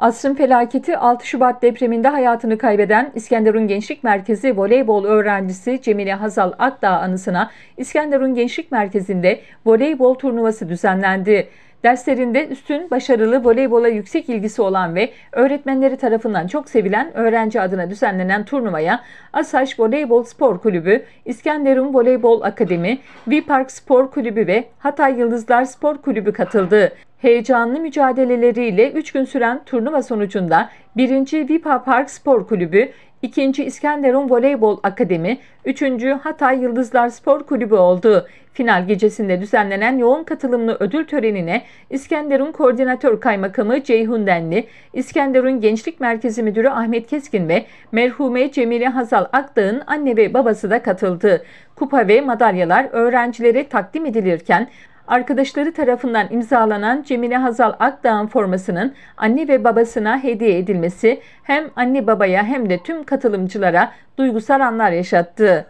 Asrın felaketi 6 Şubat depreminde hayatını kaybeden İskenderun Gençlik Merkezi voleybol öğrencisi Cemile Hazal Akdağ anısına İskenderun Gençlik Merkezi'nde voleybol turnuvası düzenlendi. Derslerinde üstün, başarılı, voleybola yüksek ilgisi olan ve öğretmenleri tarafından çok sevilen öğrenci adına düzenlenen turnuvaya Asaş Voleybol Spor Kulübü, İskenderun Voleybol Akademi, V-Park Spor Kulübü ve Hatay Yıldızlar Spor Kulübü katıldı heyecanlı mücadeleleriyle 3 gün süren turnuva sonucunda 1. Vipa Park Spor Kulübü, 2. İskenderun Voleybol Akademi, 3. Hatay Yıldızlar Spor Kulübü oldu. Final gecesinde düzenlenen yoğun katılımlı ödül törenine İskenderun Koordinatör Kaymakamı Ceyhun Denli, İskenderun Gençlik Merkezi Müdürü Ahmet Keskin ve merhume Cemile Hazal Akdağ'ın anne ve babası da katıldı. Kupa ve madalyalar öğrencilere takdim edilirken arkadaşları tarafından imzalanan Cemile Hazal Akdağ'ın formasının anne ve babasına hediye edilmesi hem anne babaya hem de tüm katılımcılara duygusal anlar yaşattı.